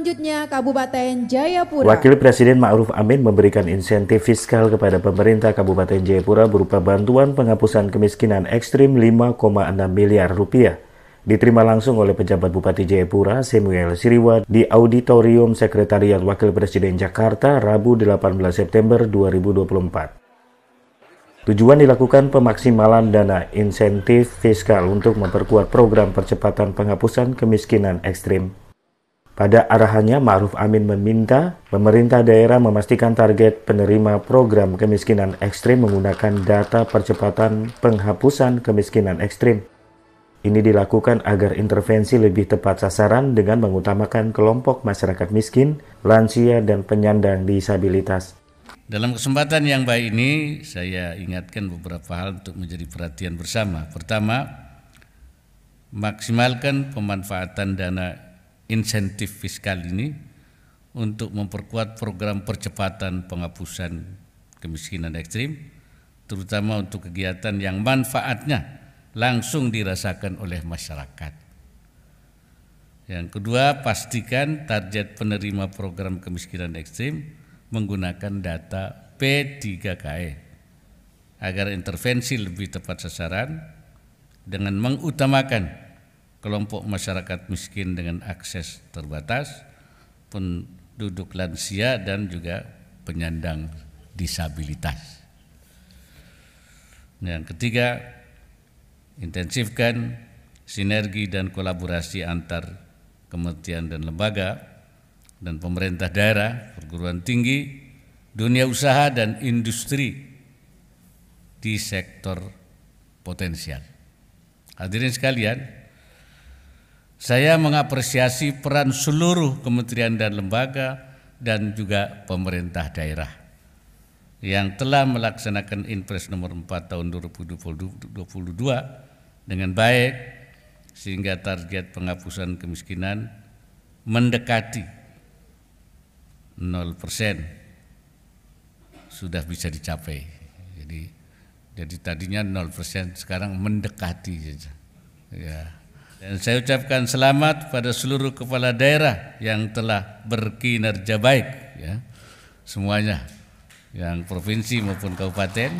Selanjutnya, Kabupaten Jayapura. Wakil Presiden Ma'ruf Amin memberikan insentif fiskal kepada pemerintah Kabupaten Jayapura berupa bantuan penghapusan kemiskinan ekstrim 5,6 miliar rupiah. Diterima langsung oleh pejabat Bupati Jayapura Samuel Siriwa di Auditorium Sekretariat Wakil Presiden Jakarta Rabu 18 September 2024. Tujuan dilakukan pemaksimalan dana insentif fiskal untuk memperkuat program percepatan penghapusan kemiskinan ekstrim pada arahannya, Ma'ruf Amin meminta pemerintah daerah memastikan target penerima program kemiskinan ekstrim menggunakan data percepatan penghapusan kemiskinan ekstrim. Ini dilakukan agar intervensi lebih tepat sasaran dengan mengutamakan kelompok masyarakat miskin, lansia, dan penyandang disabilitas. Dalam kesempatan yang baik ini, saya ingatkan beberapa hal untuk menjadi perhatian bersama. Pertama, maksimalkan pemanfaatan dana insentif fiskal ini untuk memperkuat program percepatan penghapusan kemiskinan ekstrim, terutama untuk kegiatan yang manfaatnya langsung dirasakan oleh masyarakat. Yang kedua, pastikan target penerima program kemiskinan ekstrim menggunakan data P3KE agar intervensi lebih tepat sasaran dengan mengutamakan kelompok masyarakat miskin dengan akses terbatas, penduduk lansia dan juga penyandang disabilitas. Yang ketiga, intensifkan sinergi dan kolaborasi antar kementerian dan lembaga dan pemerintah daerah, perguruan tinggi, dunia usaha dan industri di sektor potensial. Hadirin sekalian, saya mengapresiasi peran seluruh kementerian dan lembaga dan juga pemerintah daerah yang telah melaksanakan Inpres nomor 4 tahun 2022 dengan baik sehingga target penghapusan kemiskinan mendekati 0 persen sudah bisa dicapai. Jadi jadi tadinya 0 persen sekarang mendekati. Ya. Dan saya ucapkan selamat pada seluruh kepala daerah yang telah berkinerja baik ya. Semuanya yang provinsi maupun kabupaten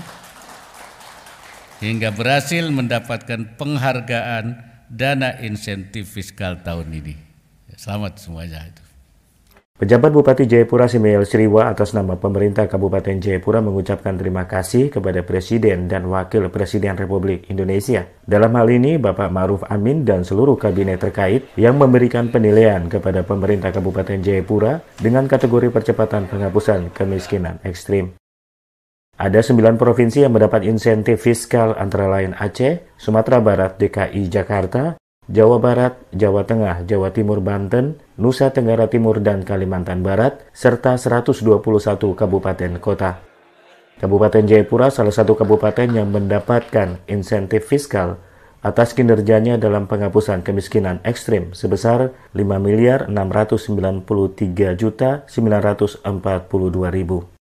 hingga berhasil mendapatkan penghargaan dana insentif fiskal tahun ini. Selamat semuanya itu. Pejabat Bupati Jayapura Simeil Sriwa atas nama pemerintah Kabupaten Jayapura mengucapkan terima kasih kepada Presiden dan Wakil Presiden Republik Indonesia. Dalam hal ini, Bapak Maruf Amin dan seluruh kabinet terkait yang memberikan penilaian kepada pemerintah Kabupaten Jayapura dengan kategori percepatan penghapusan kemiskinan ekstrim. Ada sembilan provinsi yang mendapat insentif fiskal antara lain Aceh, Sumatera Barat, DKI Jakarta, Jawa Barat, Jawa Tengah, Jawa Timur, Banten, Nusa Tenggara Timur dan Kalimantan Barat, serta 121 kabupaten kota. Kabupaten Jayapura salah satu kabupaten yang mendapatkan insentif fiskal atas kinerjanya dalam penghapusan kemiskinan ekstrim sebesar 5 miliar 693 juta 942 ribu.